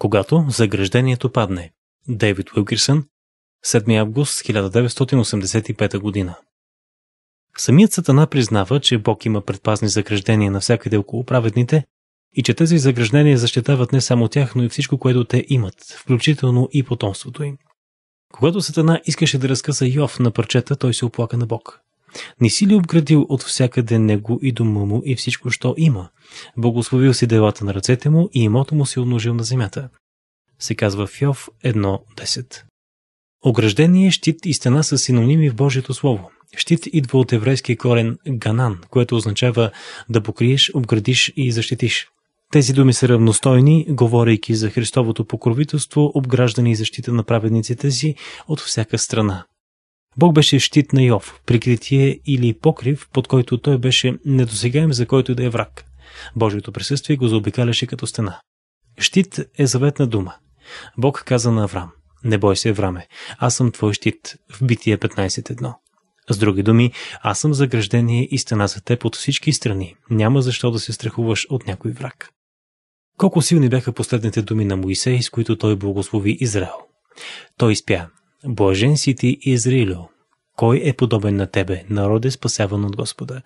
когато заграждението падне. Дейвид Уилкирсън, 7 август 1985 година. Самият Сатана признава, че Бог има предпазни заграждения навсякъде около праведните и че тези заграждения защитават не само тях, но и всичко, което те имат, включително и потомството им. Когато Сатана искаше да разкъса Йов на парчета, той се оплака на Бог. Не си ли обградил от всякъде него и дома му и всичко, що има? Благословил си делата на ръцете му и имото му си умножил на земята. Се казва в Йов 1.10. Ограждение, щит и стена са синоними в Божието Слово. Щит идва от еврейския корен ганан, което означава да покриеш, обградиш и защитиш. Тези думи са равностойни, говорейки за Христовото покровителство, обграждане и защита на праведниците си от всяка страна. Бог беше щит на Йов, прикритие или покрив, под който той беше недосегаем за който да е враг. Божието присъствие го заобикаляше като стена. Щит е заветна дума. Бог каза на Аврам, не бой се, Авраме, аз съм твой щит, в Битие 15.1. С други думи, аз съм заграждение и стена за теб от всички страни. Няма защо да се страхуваш от някой враг. Колко силни бяха последните думи на Моисей, с които той благослови Израел. Той изпя, Блажен си ти, Израилю! Кой е подобен на тебе, народе спасяван от Господа,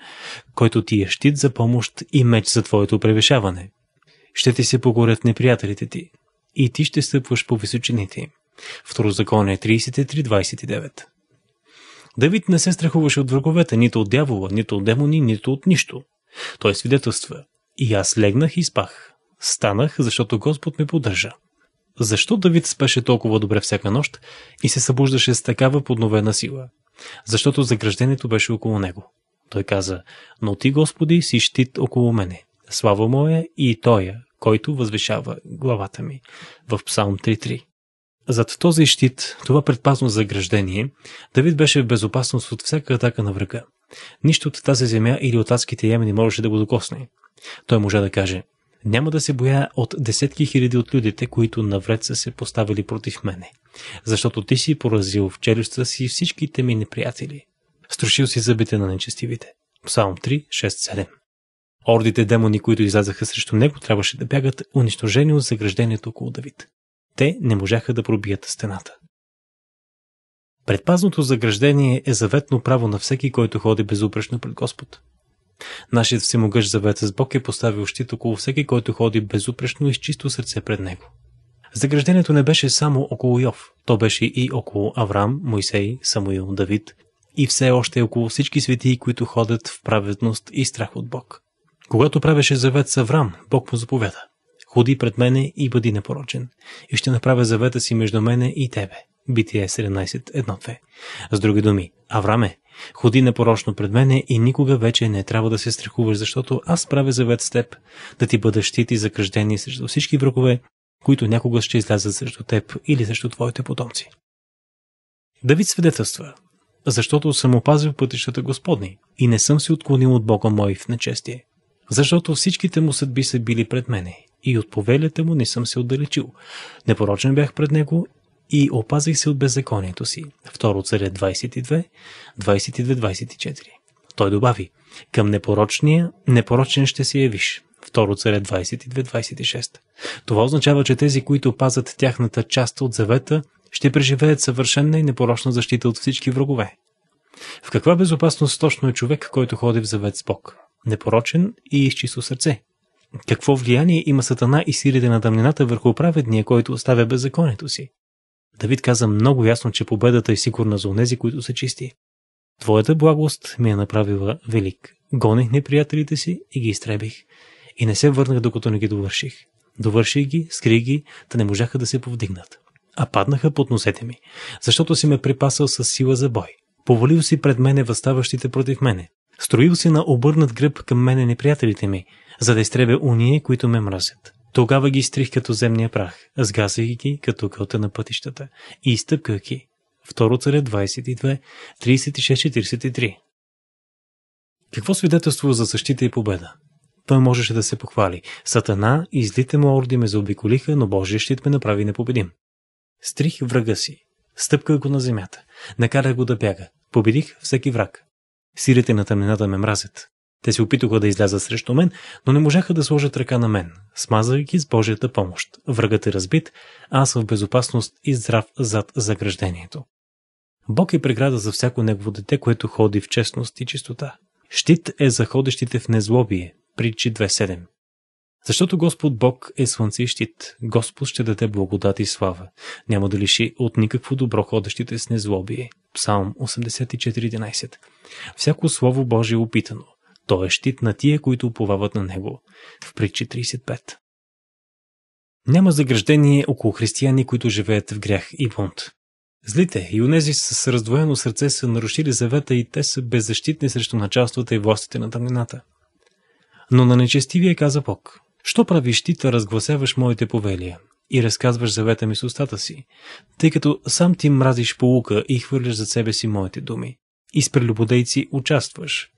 който ти е щит за помощ и меч за твоето превешаване? Ще ти се погорят неприятелите ти и ти ще стъпваш по височините им. Второзаконие 33.29 Давид не се страхуваше от враговете, нито от дявола, нито от демони, нито от нищо. Той свидетелства. И аз легнах и спах. Станах, защото Господ ме поддържа. Защо Давид спеше толкова добре всяка нощ и се събуждаше с такава подновена сила? Защото заграждението беше около него. Той каза, но ти, Господи, си щит около мене. Слава моя и Тоя, който възвишава главата ми. В Псалм 3.3. Зад този щит, това предпазно заграждение, Давид беше в безопасност от всяка атака на врага. Нищо от тази земя или от адските ями не можеше да го докосне. Той можа да каже, няма да се боя от десетки хиляди от людите, които навред са се поставили против мене. Защото ти си поразил в челюстта си всичките ми неприятели. Струшил си зъбите на нечестивите. Псалм 3, 6, 7. Ордите демони, които излязаха срещу него, трябваше да бягат унищожени от заграждението около Давид. Те не можаха да пробият стената. Предпазното заграждение е заветно право на всеки, който ходи безупречно пред Господ. Нашият всемогъщ завет с Бог е поставил щит около всеки, който ходи безупречно и с чисто сърце пред него. Заграждението не беше само около Йов, то беше и около Авраам, Мойсей, Самуил, Давид и все още около всички свети, които ходят в праведност и страх от Бог. Когато правеше завет с Авраам, Бог му заповяда. Ходи пред мене и бъди непорочен, и ще направя завета си между мене и тебе – Битие 17.1.2. С други думи, Авраме, ходи непорочно пред мене и никога вече не трябва да се страхуваш, защото аз правя завет с теб, да ти бъда щит и закръждение срещу всички врагове, които някога ще излязат срещу теб или срещу твоите потомци. Давид свидетелства, защото съм опазил пътищата Господни и не съм се отклонил от Бога мой в нечестие. Защото всичките му съдби са били пред мене и от повелята му не съм се отдалечил. Непорочен бях пред него и опазвай се от беззаконието си. Второ царе 22, 22-24. Той добави, към непорочния, непорочен ще се явиш. Второ царе 22-26. Това означава, че тези, които пазят тяхната част от завета, ще преживеят съвършенна и непорочна защита от всички врагове. В каква безопасност точно е човек, който ходи в завет с Бог? Непорочен и с чисто сърце. Какво влияние има Сатана и силите на тъмнината върху праведния, който оставя беззаконието си? Давид каза много ясно, че победата е сигурна за онези, които са чисти. Твоята благост ми е направила велик. Гоних неприятелите си и ги изтребих. И не се върнах, докато не ги довърших. Довърших ги, скри ги, да не можаха да се повдигнат. А паднаха под носете ми, защото си ме припасал с сила за бой. Повалил си пред мене възставащите против мене. Строил си на обърнат гръб към мене неприятелите ми, за да изтребя уния, които ме мразят. Тогава ги изтрих като земния прах, сгасих ги като кълта на пътищата и изтъпках ги. Второ царе 22, 36-43 Какво свидетелство за защита и победа? Той можеше да се похвали. Сатана и злите му орди ме заобиколиха, но Божия щит ме направи непобедим. Стрих врага си. Стъпках го на земята. Накарах го да бяга. Победих всеки враг. Сирите на тъмнината ме мразят. Те се опитаха да излязат срещу мен, но не можаха да сложат ръка на мен, смазвайки с Божията помощ. Врагът е разбит, аз в безопасност и здрав зад заграждението. Бог е преграда за всяко негово дете, което ходи в честност и чистота. Щит е за ходещите в незлобие. Притчи 2.7 Защото Господ Бог е слънце и щит. Господ ще даде благодат и слава. Няма да лиши от никакво добро ходещите с незлобие. Псалм 84.11 Всяко слово Божие е опитано той е щит на тия, които уповават на него. В притчи 35. Няма заграждение около християни, които живеят в грях и бунт. Злите и унези с раздвоено сърце са нарушили завета и те са беззащитни срещу началствата и властите на тъмнината. Но на нечестивия каза Бог, «Що правиш ти, да разгласяваш моите повелия и разказваш завета ми с устата си, тъй като сам ти мразиш полука и хвърляш за себе си моите думи? И с прелюбодейци участваш,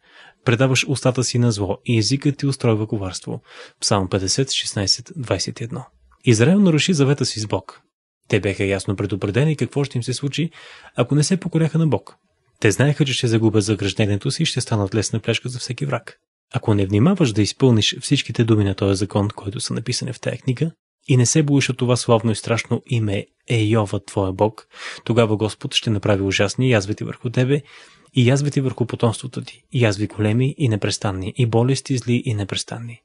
предаваш устата си на зло и езикът ти устройва коварство. Псалм 50, 16, 21. Израел наруши завета си с Бог. Те бяха ясно предупредени какво ще им се случи, ако не се покоряха на Бог. Те знаеха, че ще загубят заграждението си и ще станат лесна плешка за всеки враг. Ако не внимаваш да изпълниш всичките думи на този закон, който са написани в тая книга, и не се боиш от това славно и страшно име Ейова, твоя Бог, тогава Господ ще направи ужасни язви върху тебе и язвите върху потомството ти, и язви големи и непрестанни, и болести зли и непрестанни.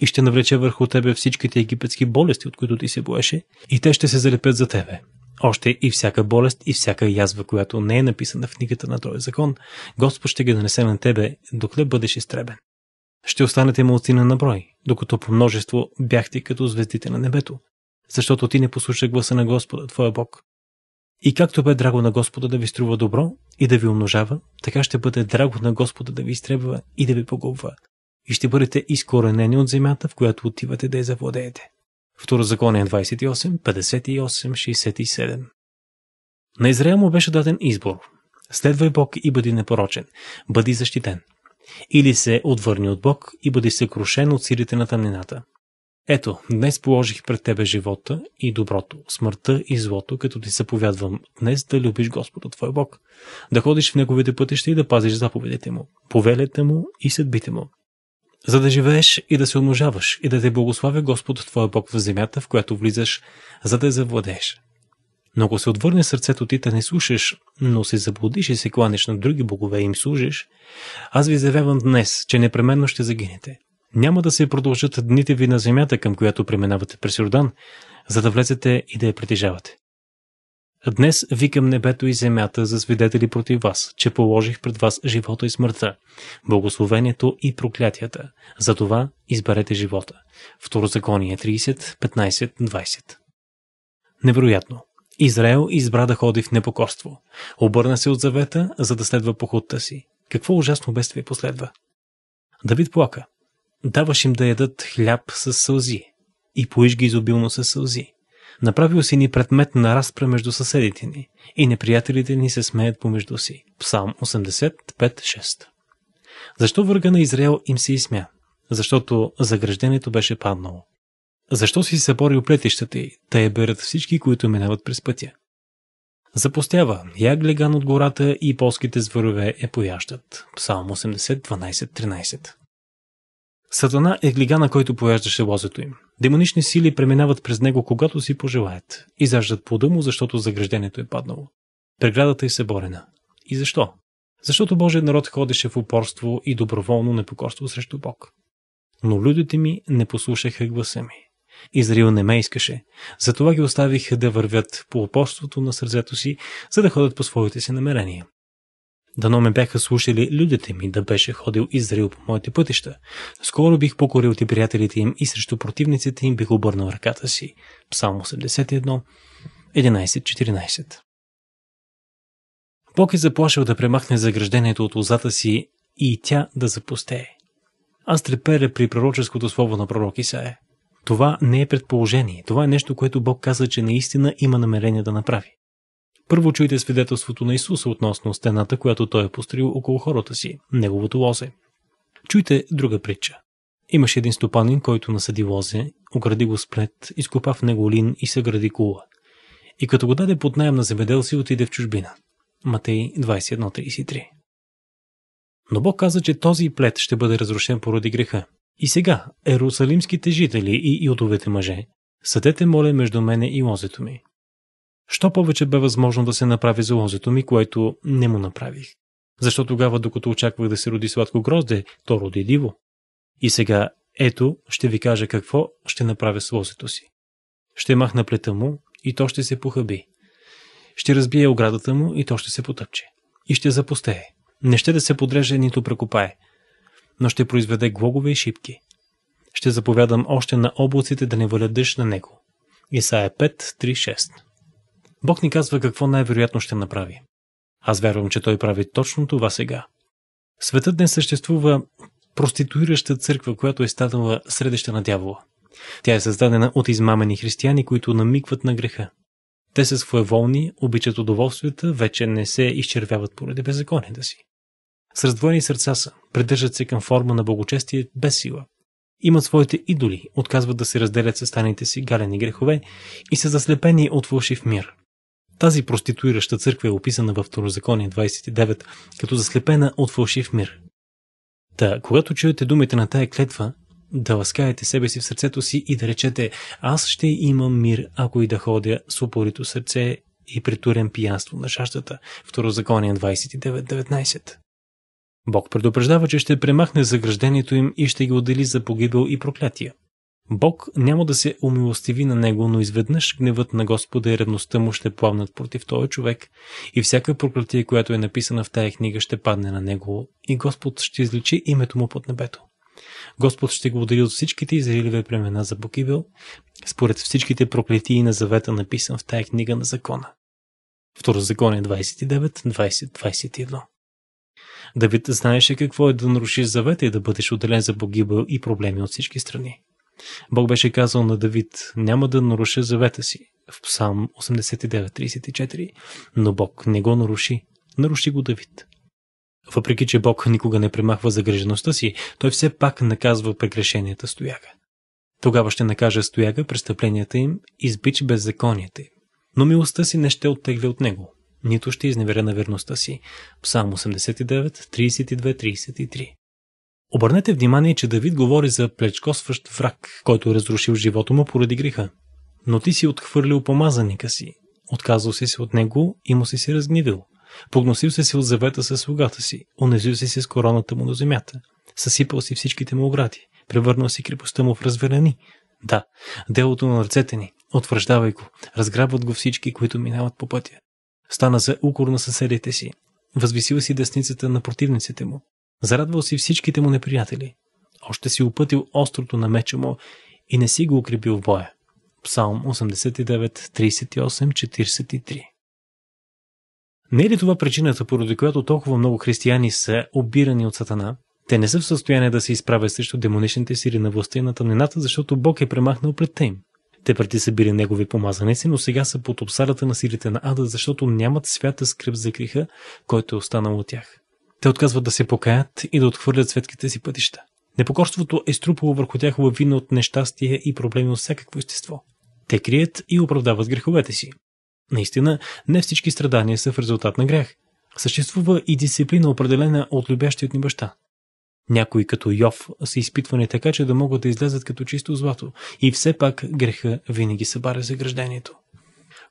И ще навлече върху тебе всичките египетски болести, от които ти се боеше, и те ще се залепят за тебе. Още и всяка болест и всяка язва, която не е написана в книгата на този закон, Господ ще ги донесе на тебе, докле бъдеш изтребен. Ще останете малцина на брой, докато по множество бяхте като звездите на небето, защото ти не послуша гласа на Господа, твоя Бог. И както бе драго на Господа да ви струва добро, и да ви умножава, така ще бъде драго на Господа да ви изтребва и да ви погубва. И ще бъдете изкоренени от земята, в която отивате да я завладеете. Второзаконие 28, 58, 67 На Израел му беше даден избор. Следвай Бог и бъди непорочен. Бъди защитен. Или се отвърни от Бог и бъди съкрушен от сирите на тъмнината. Ето, днес положих пред тебе живота и доброто, смъртта и злото, като ти заповядвам днес да любиш Господа твой Бог, да ходиш в Неговите пътища и да пазиш заповедите Му, повелете Му и съдбите Му, за да живееш и да се умножаваш и да те благославя Господ твоя Бог в земята, в която влизаш, за да завладееш. Но ако се отвърне сърцето ти да не слушаш, но се заблудиш и се кланеш на други богове и им служиш, аз ви заявявам днес, че непременно ще загинете – няма да се продължат дните ви на земята, към която преминавате през Йордан, за да влезете и да я притежавате. Днес викам небето и земята за свидетели против вас, че положих пред вас живота и смъртта, благословението и проклятията. Затова изберете живота. Второзаконие 30, 15, 20 Невероятно! Израел избра да ходи в непокорство. Обърна се от завета, за да следва походта си. Какво ужасно бедствие последва? Давид плака. Даваш им да ядат хляб с сълзи и поиш ги изобилно с сълзи. Направил си ни предмет на разпра между съседите ни и неприятелите ни се смеят помежду си. Псалм 85.6 Защо върга на Израел им се изсмя? Защото заграждението беше паднало. Защо си съборил плетищата и да я берат всички, които минават през пътя? Запостява, леган от гората и полските зверове е поящат. Псалм 80, 12, 13. Сатана е глигана, който пояждаше лозето им. Демонични сили преминават през него, когато си пожелаят. И заждат плода му, защото заграждението е паднало. Преградата е съборена. И защо? Защото Божият народ ходеше в упорство и доброволно непокорство срещу Бог. Но людите ми не послушаха гласа ми. Израил не ме искаше. Затова ги оставих да вървят по упорството на сърцето си, за да ходят по своите си намерения. Дано ме бяха слушали людите ми да беше ходил Израил по моите пътища. Скоро бих покорил ти приятелите им и срещу противниците им бих обърнал ръката си. Псалм 81, 11-14. Бог е заплашил да премахне заграждението от лозата си и тя да запустее. Аз треперя при пророческото слово на пророк Исаия. Това не е предположение, това е нещо, което Бог каза, че наистина има намерение да направи. Първо чуйте свидетелството на Исуса относно стената, която той е построил около хората си, неговото лозе. Чуйте друга притча. Имаше един стопанин, който насъди лозе, огради го с плет, изкопа в него лин и съгради кула. И като го даде под найем на земеделци, отиде в чужбина. Матей 21.33 Но Бог каза, че този плет ще бъде разрушен поради греха. И сега, ерусалимските жители и иудовете мъже, съдете, моля, между мене и лозето ми, Що повече бе възможно да се направи за лозето ми, което не му направих. Защо тогава, докато очаквах да се роди сладко грозде, то роди диво. И сега, ето, ще ви кажа какво ще направя с лозето си. Ще махна плета му и то ще се похъби. Ще разбие оградата му и то ще се потъпче. И ще запустее. Не ще да се подреже нито прекопае. Но ще произведе глогове и шипки. Ще заповядам още на облаците да не валят дъжд на него. Исаия 5.3.6 Бог ни казва какво най-вероятно ще направи. Аз вярвам, че Той прави точно това сега. Светът не съществува проституираща църква, която е станала средеща на дявола. Тя е създадена от измамени християни, които намикват на греха. Те са своеволни, обичат удоволствията, вече не се изчервяват поради беззаконията си. С раздвоени сърца са, придържат се към форма на благочестие без сила. Имат своите идоли, отказват да се разделят с станите си галени грехове и са заслепени от вълшив мир – тази проституираща църква е описана във Второзаконие 29 като заслепена от фалшив мир. Та, когато чуете думите на тая клетва, да ласкаете себе си в сърцето си и да речете «Аз ще имам мир, ако и да ходя с упорито сърце и притурен пиянство на шащата» Второзаконие 29.19. Бог предупреждава, че ще премахне заграждението им и ще ги отдели за погибел и проклятия. Бог няма да се умилостиви на него, но изведнъж гневът на Господа и ревността му ще плавнат против този човек и всяка проклятие, която е написана в тая книга, ще падне на него и Господ ще изличи името му под небето. Господ ще го удари от всичките израилеве племена за Бокибел, според всичките проклетии на завета, написан в тая книга на закона. Второзаконие 29-20-21 Давид знаеше какво е да нарушиш завета и да бъдеш отделен за погибел и проблеми от всички страни. Бог беше казал на Давид, няма да наруша завета си, в Псалм 89.34, но Бог не го наруши. Наруши го Давид. Въпреки, че Бог никога не премахва загрежеността си, той все пак наказва прегрешенията стояга. Тогава ще накаже стояга престъпленията им и сбич беззаконията им. Но милостта си не ще оттегля от него, нито ще изневеря на верността си. Псалм 89, 32, 33. Обърнете внимание, че Давид говори за плечкосващ враг, който е разрушил живота му поради греха. Но ти си отхвърлил помазаника си, отказал си се от него и му си се разгнивил. Погносил си се от завета с слугата си, унезил си се с короната му на земята, съсипал си всичките му огради, превърнал си крепостта му в разверени. Да, делото на ръцете ни, Отвръждавай го, разграбват го всички, които минават по пътя. Стана за укор на съседите си, възвисил си десницата на противниците му, Зарадвал си всичките му неприятели. Още си опътил острото на меча му и не си го укрепил в боя. Псалм 89, 38, 43 Не е ли това причината, поради която толкова много християни са обирани от сатана? Те не са в състояние да се изправят срещу демоничните сили на властта и на тъмнината, защото Бог е премахнал пред те им. Те преди са били негови помазаници, но сега са под обсадата на силите на ада, защото нямат свята скръп за греха, който е останал от тях. Те отказват да се покаят и да отхвърлят светките си пътища. Непокорството е струпало върху тях вина от нещастие и проблеми от всякакво естество. Те крият и оправдават греховете си. Наистина, не всички страдания са в резултат на грях. Съществува и дисциплина, определена от любящият ни баща. Някои като Йов са изпитвани така, че да могат да излезат като чисто злато и все пак греха винаги събаря заграждението.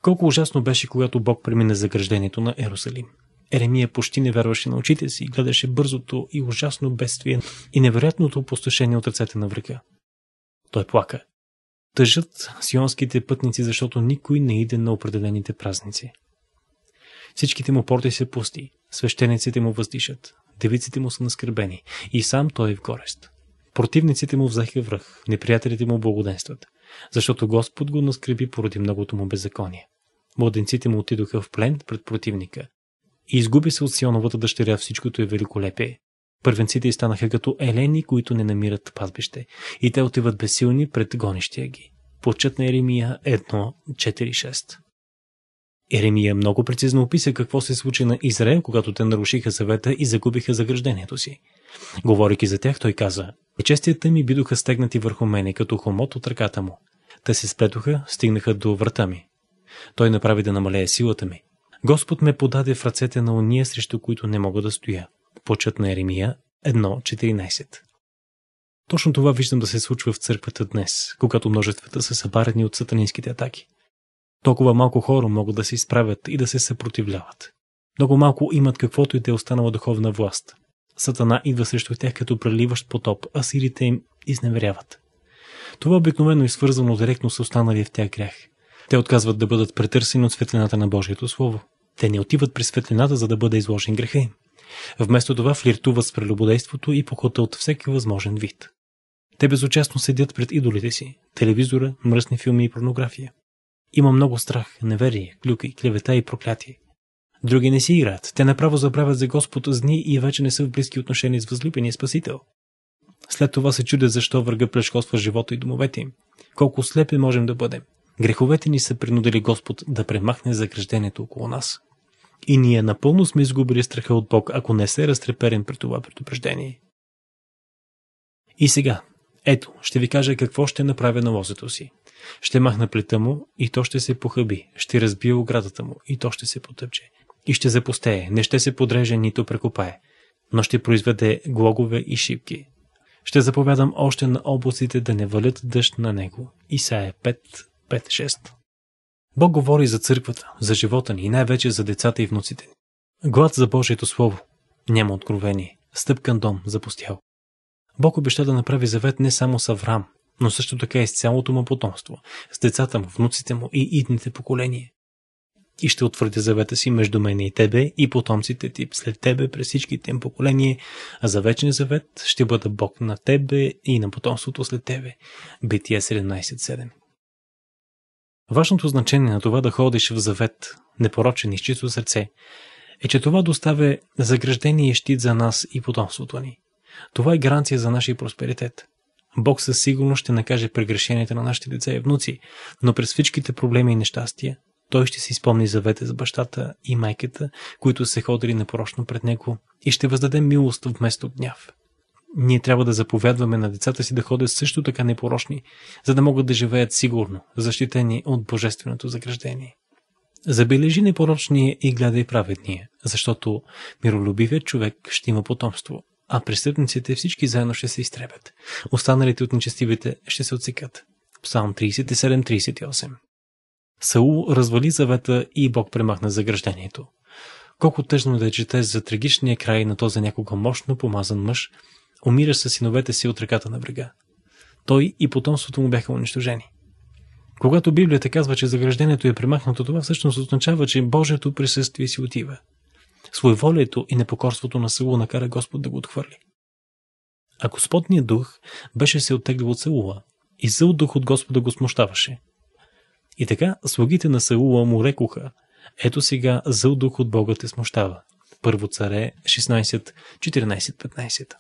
Колко ужасно беше, когато Бог премина заграждението на Ерусалим. Еремия почти не вярваше на очите си и гледаше бързото и ужасно бедствие и невероятното опустошение от ръцете на врага. Той плака. Тъжат сионските пътници, защото никой не иде на определените празници. Всичките му порти се пусти, свещениците му въздишат, девиците му са наскърбени и сам той е в горест. Противниците му взеха връх, неприятелите му благоденстват, защото Господ го наскреби поради многото му беззаконие. Младенците му отидоха в плен пред противника, Изгуби се от Сионовата дъщеря всичкото е великолепие. Първенците й станаха като елени, които не намират пазбище. И те отиват безсилни пред гонищия ги. Почет на Еремия 1.4.6 Еремия много прецизно описа какво се случи на Израел, когато те нарушиха съвета и загубиха заграждението си. Говорики за тях, той каза, «Честията ми бидоха стегнати върху мене, като хомот от ръката му. Те се сплетоха, стигнаха до врата ми. Той направи да намалее силата ми. Господ ме подаде в ръцете на уния, срещу които не мога да стоя. Почът на Еремия 1.14 Точно това виждам да се случва в църквата днес, когато множествата са събарени от сатанинските атаки. Толкова малко хора могат да се изправят и да се съпротивляват. Много малко имат каквото и да е останала духовна власт. Сатана идва срещу тях като преливащ потоп, а сирите им изневеряват. Това обикновено е свързано директно с останалия в тях грях. Те отказват да бъдат претърсени от светлината на Божието Слово. Те не отиват при светлината, за да бъде изложен греха им. Вместо това флиртуват с прелюбодейството и похота от всеки възможен вид. Те безучастно седят пред идолите си, телевизора, мръсни филми и порнография. Има много страх, неверие, клюки, клевета и проклятие. Други не си играят, те направо забравят за Господ с дни и вече не са в близки отношения с възлюбения Спасител. След това се чудят защо врага плешкосва живота и домовете им. Колко слепи можем да бъдем. Греховете ни са принудили Господ да премахне заграждението около нас. И ние напълно сме изгубили страха от Бог, ако не се разтреперим при това предупреждение. И сега, ето, ще ви кажа какво ще направя на лозето си. Ще махна плита му и то ще се похъби, ще разбия оградата му и то ще се потъпче. И ще запустее, не ще се подреже нито прекопае, но ще произведе глогове и шипки. Ще заповядам още на облаците да не валят дъжд на него. Исая 5, 5-6. Бог говори за църквата, за живота ни и най-вече за децата и внуците ни. Глад за Божието Слово. Няма откровение. Стъпкан дом, запустял. Бог обеща да направи завет не само с Аврам, но също така и с цялото му потомство, с децата му, внуците му и идните поколения. И ще утвърдя завета си между мен и тебе и потомците ти след тебе през всичките им поколения, а за вечен завет ще бъда Бог на тебе и на потомството след тебе. Бития 17.7 Важното значение на това да ходиш в завет, непорочен и чисто сърце, е, че това доставя заграждение и щит за нас и потомството ни. Това е гаранция за нашия просперитет. Бог със сигурност ще накаже прегрешенията на нашите деца и внуци, но през всичките проблеми и нещастия, той ще си спомни завета с бащата и майката, които се ходили непорочно пред него и ще въздаде милост вместо гняв ние трябва да заповядваме на децата си да ходят също така непорочни, за да могат да живеят сигурно, защитени от божественото заграждение. Забележи непорочния и гледай праведния, защото миролюбивият човек ще има потомство, а престъпниците всички заедно ще се изтребят. Останалите от нечестивите ще се отсекат. Псалм 37-38 Саул развали завета и Бог премахна заграждението. Колко тъжно да е чете за трагичния край на този някога мощно помазан мъж – умира с синовете си от ръката на врага. Той и потомството му бяха унищожени. Когато Библията казва, че заграждението е премахнато, това всъщност означава, че Божието присъствие си отива. Своеволието и непокорството на Саула накара Господ да го отхвърли. А Господният дух беше се оттеглил от Саула и зъл дух от Господа го смущаваше. И така слугите на Саула му рекоха, ето сега зъл дух от Бога те смущава. Първо царе 16, 14, 15.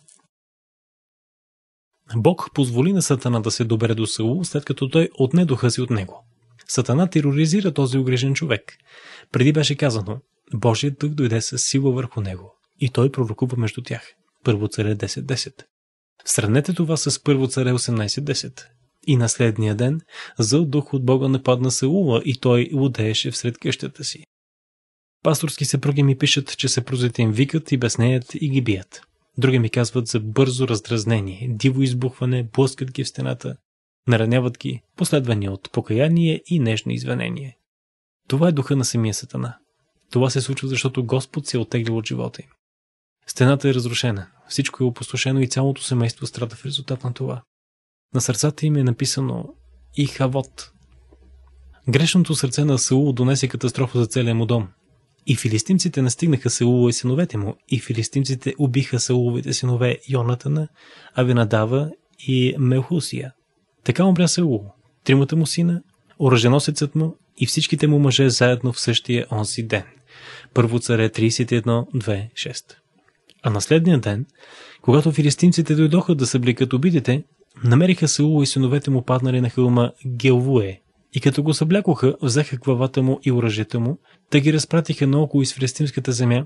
Бог позволи на Сатана да се добере до Саул, след като той отне духа си от него. Сатана тероризира този огрежен човек. Преди беше казано, Божият дух дойде с сила върху него и той пророкува между тях. Първо царе 10.10. Сравнете това с първо царе 18.10. И на следния ден зъл дух от Бога нападна Саула и той лудееше всред къщата си. Пасторски се ми пишат, че се им викат и без и ги бият. Други ми казват за бързо раздразнение, диво избухване, блъскат ги в стената, нараняват ги, последвани от покаяние и нежно извинение. Това е духа на самия сатана. Това се случва, защото Господ се е отеглил от живота им. Стената е разрушена, всичко е опустошено и цялото семейство страда в резултат на това. На сърцата им е написано и хавот. Грешното сърце на Саул донесе катастрофа за целия му дом – и филистимците настигнаха Саулова и синовете му, и филистимците убиха Сауловите синове Йонатана, Авинадава и Мелхусия. Така умря Саул, тримата му сина, оръженосецът му и всичките му мъже заедно в същия онзи ден. Първо царе 31.2.6 А на следния ден, когато филистимците дойдоха да събликат обидите, намериха Саул и синовете му паднали на хълма Гелвуе, и като го съблякоха, взеха главата му и оръжията му, те ги разпратиха наоколо из Филистимската земя,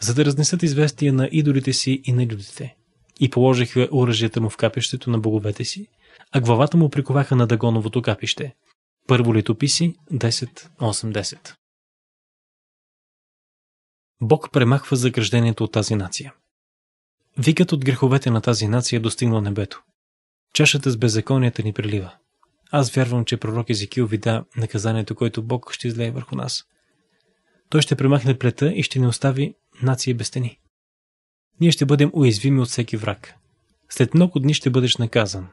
за да разнесат известия на идолите си и на людите. И положиха оръжията му в капището на боговете си, а главата му приковаха на Дагоновото капище. Първо летописи 10.8.10 Бог премахва заграждението от тази нация. Викът от греховете на тази нация достигна небето. Чашата с беззаконията ни прилива. Аз вярвам, че пророк Езекил вида наказанието, което Бог ще излее върху нас. Той ще премахне плета и ще не остави нации без стени. Ние ще бъдем уязвими от всеки враг. След много дни ще бъдеш наказан.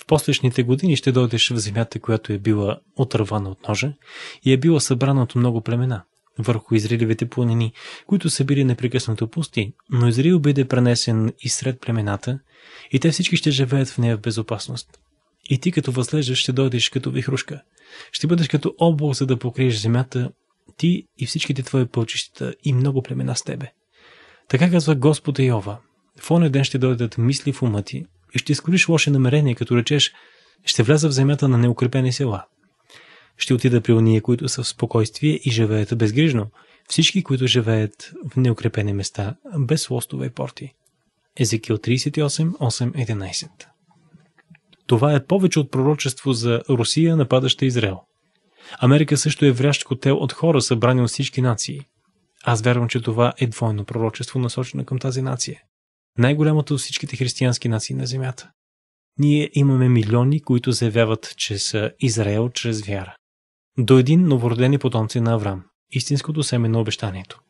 В последните години ще дойдеш в земята, която е била отървана от ножа и е била събрана от много племена, върху Израилевите планини, които са били непрекъснато пусти, но Израил биде пренесен и сред племената и те всички ще живеят в нея в безопасност. И ти като възлежаш ще дойдеш като вихрушка. Ще бъдеш като облак, за да покриеш земята, ти и всичките твои пълчища и много племена с тебе. Така казва Господ Йова. В оня ден ще дойдат мисли в ума ти и ще изкориш лоши намерения, като речеш ще вляза в земята на неукрепени села. Ще отида при уния, които са в спокойствие и живеят безгрижно. Всички, които живеят в неукрепени места, без лостове и порти. Езекил 38, 8, 11 това е повече от пророчество за Русия, нападаща Израел. Америка също е врящ котел от хора, събрани от всички нации. Аз вярвам, че това е двойно пророчество, насочено към тази нация. Най-голямата от всичките християнски нации на земята. Ние имаме милиони, които заявяват, че са Израел чрез вяра. До един новородени потомци на Авраам, истинското семе на обещанието.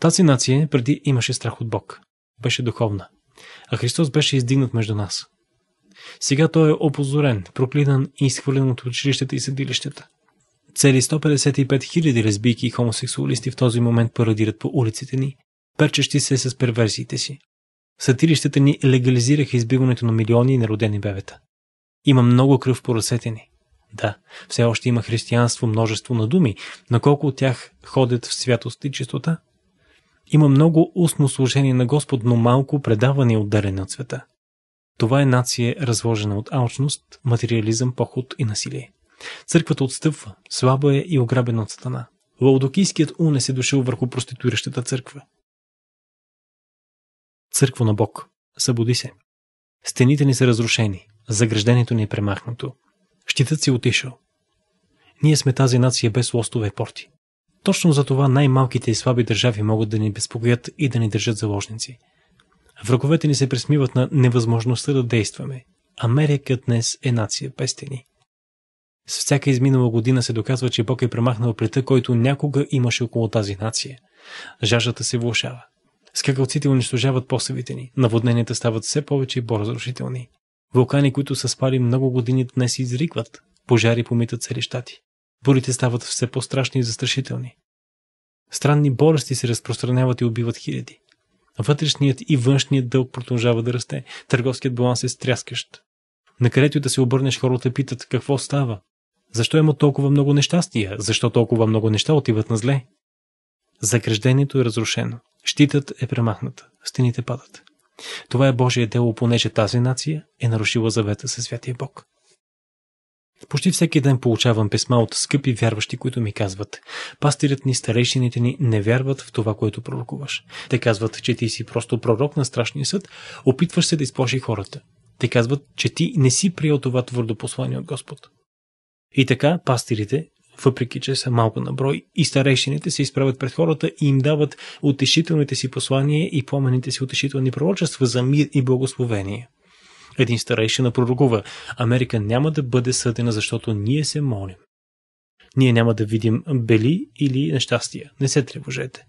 Тази нация преди имаше страх от Бог. Беше духовна. А Христос беше издигнат между нас. Сега той е опозорен, проклинан и изхвърлен от училищата и съдилищата. Цели 155 000 лесбийки и хомосексуалисти в този момент парадират по улиците ни, перчещи се с перверсиите си. Сатирищата ни легализираха избиването на милиони неродени бебета. Има много кръв по ръцете ни. Да, все още има християнство, множество на думи, но колко от тях ходят в святост и чистота? Има много устно служение на Господ, но малко предаване и отделяне от света. Това е нация, разложена от алчност, материализъм, поход и насилие. Църквата отстъпва, слаба е и ограбена от стана. Лаодокийският унес е дошъл върху проституиращата църква. Църква на Бог. Събуди се. Стените ни са разрушени. Заграждението ни е премахнато. Щитът си е отишъл. Ние сме тази нация без лостове и порти. Точно за това най-малките и слаби държави могат да ни безпокоят и да ни държат заложници – Враговете ни се пресмиват на невъзможността да действаме. Америка днес е нация без С всяка изминала година се доказва, че Бог е премахнал плета, който някога имаше около тази нация. Жаждата се влушава. Скакалците унищожават посевите ни. Наводненията стават все повече и по-разрушителни. Вулкани, които са спали много години, днес изрикват. Пожари помитат цели щати. Бурите стават все по-страшни и застрашителни. Странни болести се разпространяват и убиват хиляди. Вътрешният и външният дълг продължава да расте. Търговският баланс е стряскащ. На и да се обърнеш, хората питат какво става. Защо има толкова много нещастия? Защо толкова много неща отиват на зле? Заграждението е разрушено. Щитът е премахната. Стените падат. Това е Божие дело, понеже тази нация е нарушила завета със Святия Бог. Почти всеки ден получавам писма от скъпи вярващи, които ми казват «Пастирът ни, старейшините ни не вярват в това, което пророкуваш. Те казват, че ти си просто пророк на страшния съд, опитваш се да изплаши хората. Те казват, че ти не си приел това твърдо послание от Господ». И така пастирите, въпреки че са малко на брой, и старейшините се изправят пред хората и им дават утешителните си послания и пламените си утешителни пророчества за мир и благословение. Един старейшина пророкува. Америка няма да бъде съдена, защото ние се молим. Ние няма да видим бели или нещастия. Не се тревожете.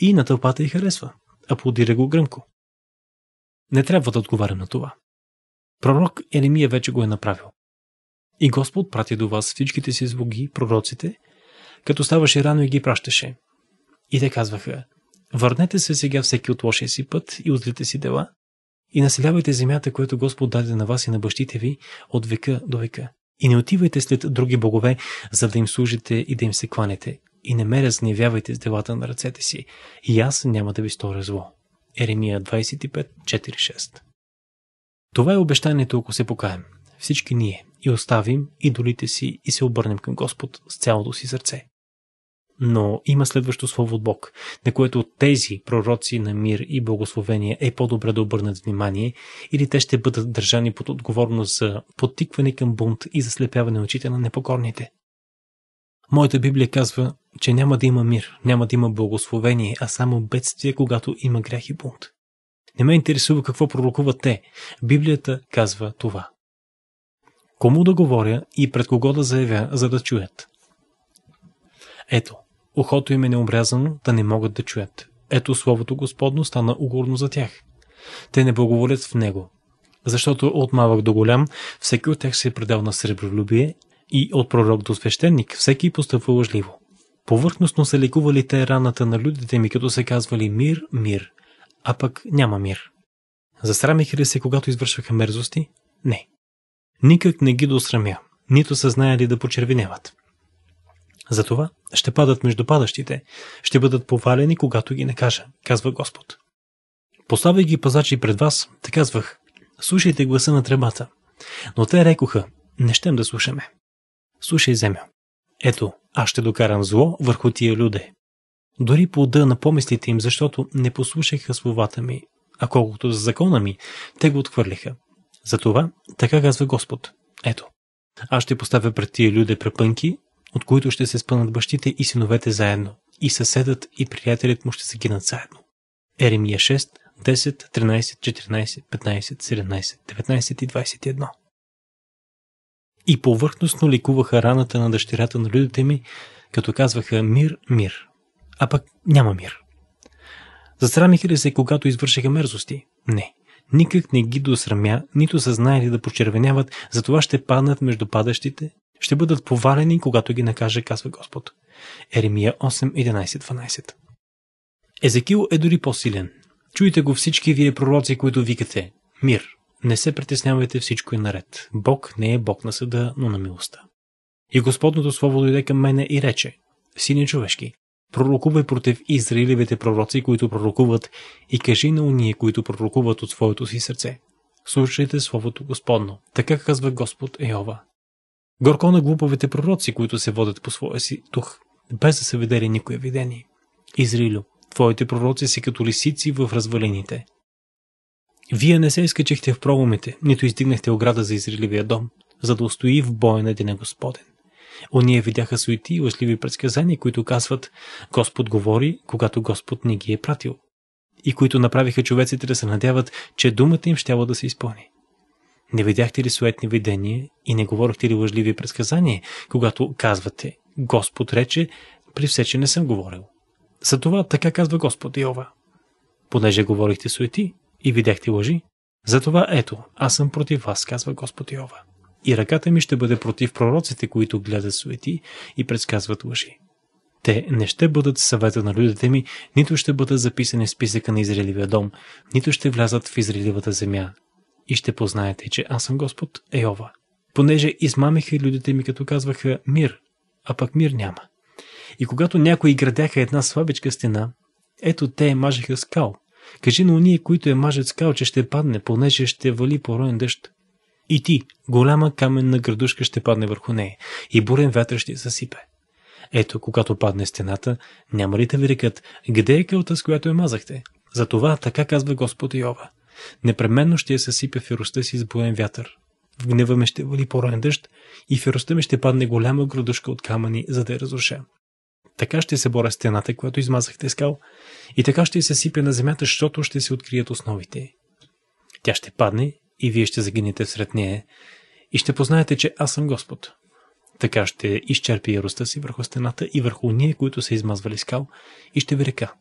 И на тълпата й харесва. Аплодира го гръмко. Не трябва да отговаря на това. Пророк Еремия вече го е направил. И Господ прати до вас всичките си звуги, пророците, като ставаше рано и ги пращаше. И те казваха, върнете се сега всеки от лошия си път и от злите си дела и населявайте земята, която Господ даде на вас и на бащите ви от века до века. И не отивайте след други богове, за да им служите и да им се кланете. И не ме разневявайте с делата на ръцете си. И аз няма да ви сторя зло. Еремия 25.4.6 Това е обещанието, ако се покаем. Всички ние и оставим идолите си и се обърнем към Господ с цялото си сърце но има следващо слово от Бог, на което от тези пророци на мир и благословение е по-добре да обърнат внимание, или те ще бъдат държани под отговорност за подтикване към бунт и заслепяване очите на непокорните. Моята Библия казва, че няма да има мир, няма да има благословение, а само бедствие, когато има грях и бунт. Не ме интересува какво пророкуват те. Библията казва това. Кому да говоря и пред кого да заявя, за да чуят? Ето, Ухото им е необрязано, да не могат да чуят. Ето Словото Господно стана угорно за тях. Те не благоволят в него. Защото от малък до голям, всеки от тях се е предал на сребролюбие и от пророк до свещеник, всеки е постъпва лъжливо. Повърхностно са лекували те раната на людите ми, като се казвали мир, мир, а пък няма мир. Засрамиха ли се, когато извършваха мерзости? Не. Никак не ги досрамя, нито са знаели да почервиняват. Затова ще падат между падащите, ще бъдат повалени, когато ги накажа, казва Господ. Поставя ги пазачи пред вас, те казвах, слушайте гласа на тръбата. Но те рекоха, не щем да слушаме. Слушай, земя. Ето, аз ще докарам зло върху тия люде. Дори по плода на помислите им, защото не послушаха словата ми, а колкото за закона ми, те го отхвърлиха. Затова, така казва Господ. Ето, аз ще поставя пред тия люде препънки, от които ще се спънат бащите и синовете заедно, и съседът и приятелят му ще се гинат заедно. Еремия 6, 10, 13, 14, 15, 17, 19 и 21. И повърхностно ликуваха раната на дъщерята на людите ми, като казваха мир, мир. А пък няма мир. Засрамиха ли се, когато извършиха мерзости? Не. Никак не ги досрамя, нито са знаели да почервеняват, затова ще паднат между падащите, ще бъдат повалени, когато ги накаже, казва Господ. Еремия 8.11.12 Езекил е дори по-силен. Чуйте го всички вие пророци, които викате. Мир! Не се притеснявайте, всичко е наред. Бог не е Бог на съда, но на милостта. И Господното Слово дойде към мене и рече, Сине човешки, пророкувай против Израилевите пророци, които пророкуват, и кажи на уния, които пророкуват от своето си сърце. Слушайте Словото Господно, така казва Господ Еова, Горко на глуповите пророци, които се водят по своя си дух, без да са видели никое видение. Изрилю, твоите пророци са като лисици в развалините. Вие не се изкачихте в проломите, нито издигнахте ограда за изриливия дом, за да устои в боя на Деня Господен. Оние видяха суети и лъжливи предсказания, които казват «Господ говори, когато Господ не ги е пратил» и които направиха човеците да се надяват, че думата им щяла да се изпълни. Не видяхте ли суетни видения и не говорихте ли лъжливи предсказания, когато казвате Господ рече, при все, че не съм говорил. За това така казва Господ Йова. Понеже говорихте суети и видяхте лъжи, затова ето, аз съм против вас, казва Господ Йова. И ръката ми ще бъде против пророците, които гледат суети и предсказват лъжи. Те не ще бъдат съвета на людите ми, нито ще бъдат записани в списъка на Израилевия дом, нито ще влязат в Израилевата земя, и ще познаете, че аз съм Господ Еова. Понеже измамиха людите ми, като казваха мир, а пък мир няма. И когато някои градяха една слабичка стена, ето те е мажеха скал. Кажи на уния, които е мажат скал, че ще падне, понеже ще вали пороен дъжд. И ти, голяма каменна градушка ще падне върху нея и бурен вятър ще засипе. Ето, когато падне стената, няма ли да ви рекат, къде е кълта, с която я мазахте? Затова така казва Господ Йова. Непременно ще я съсипя феростта си с боен вятър. В гнева ме ще вали пороен дъжд и феростта ми ще падне голяма градушка от камъни, за да я разруша. Така ще се боря стената, която измазахте скал, и така ще се сипя на земята, защото ще се открият основите. Тя ще падне и вие ще загинете сред нея и ще познаете, че аз съм Господ. Така ще изчерпи яростта си върху стената и върху ние, които са измазвали скал, и ще ви река.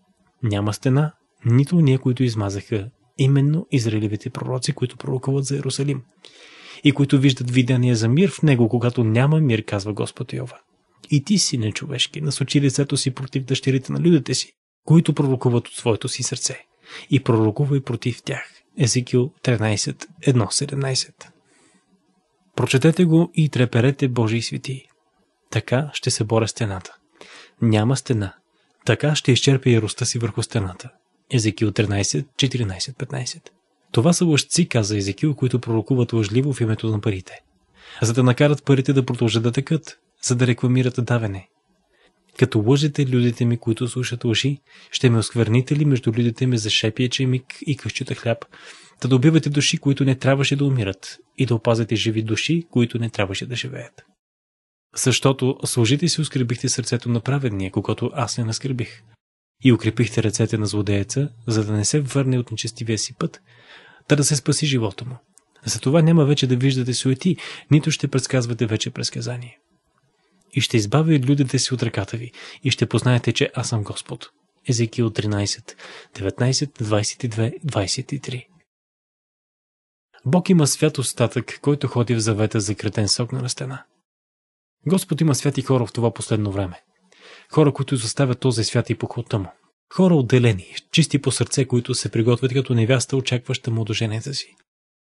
Няма стена, нито ние, които измазаха, именно Израилевите пророци, които пророкуват за Иерусалим и които виждат видение за мир в него, когато няма мир, казва Господ Йова. И ти, си не човешки, насочи лицето си против дъщерите на людите си, които пророкуват от своето си сърце. И пророкувай против тях. Езекил 13.1.17 Прочетете го и треперете Божии свети. Така ще се боря стената. Няма стена. Така ще изчерпя яростта си върху стената. Езекил 13, 14, 15. Това са лъжци, каза Езекил, които пророкуват лъжливо в името на парите. За да накарат парите да продължат да текат, за да рекламират давене. Като лъжете людите ми, които слушат лъжи, ще ме оскверните ли между людите ми за шепиече миг и къщата хляб, да добивате души, които не трябваше да умират, и да опазите живи души, които не трябваше да живеят. Защото служите си оскърбихте сърцето на праведния, когато аз не наскърбих и укрепихте ръцете на злодееца, за да не се върне от нечестивия си път, та да се спаси живота му. Затова няма вече да виждате суети, нито ще предсказвате вече предсказание. И ще избавя людите си от ръката ви, и ще познаете, че аз съм Господ. Езекиил 13, 19, 22, 23 Бог има свят остатък, който ходи в завета за кретен сок на стена. Господ има святи хора в това последно време. Хора, които изоставят този свят и поклота му. Хора отделени, чисти по сърце, които се приготвят като невяста, очакваща му доженеца си.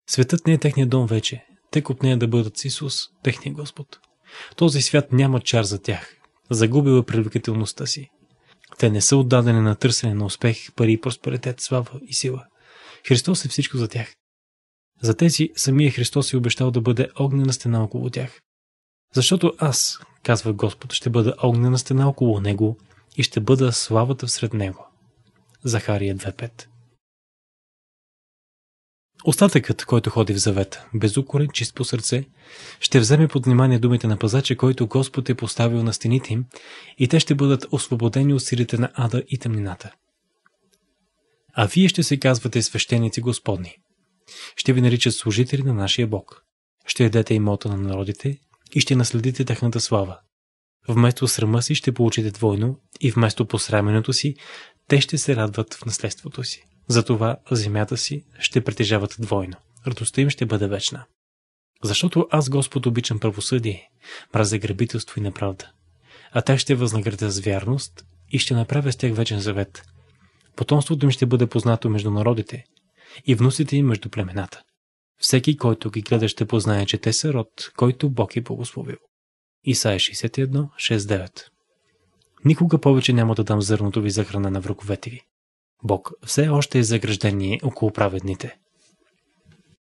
Светът не е техния дом вече, те от нея да бъдат с Исус, техния Господ. Този свят няма чар за тях, загубила е привлекателността си. Те не са отдадени на търсене на успех, пари, просперитет, слава и сила. Христос е всичко за тях. За тези самия Христос е обещал да бъде огнена стена около тях. Защото аз, казва Господ, ще бъда огнена стена около него и ще бъда славата всред него. Захария 2.5 Остатъкът, който ходи в завет, безукорен, чист по сърце, ще вземе под внимание думите на пазача, който Господ е поставил на стените им, и те ще бъдат освободени от силите на ада и тъмнината. А вие ще се казвате свещеници Господни. Ще ви наричат служители на нашия Бог. Ще едете имота на народите, и ще наследите тяхната слава. Вместо срама си ще получите двойно и вместо посраменето си, те ще се радват в наследството си. Затова земята си ще притежават двойно. Радостта им ще бъде вечна. Защото аз, Господ, обичам правосъдие, мразя грабителство и неправда. А те ще възнаградя с вярност и ще направя с тях вечен завет. Потомството им ще бъде познато между народите и вносите им между племената. Всеки, който ги гледа, ще познае, че те са род, който Бог е благословил. Исаия 61, 6-9 Никога повече няма да дам зърното ви за храна на враговете ви. Бог все още е заграждение около праведните.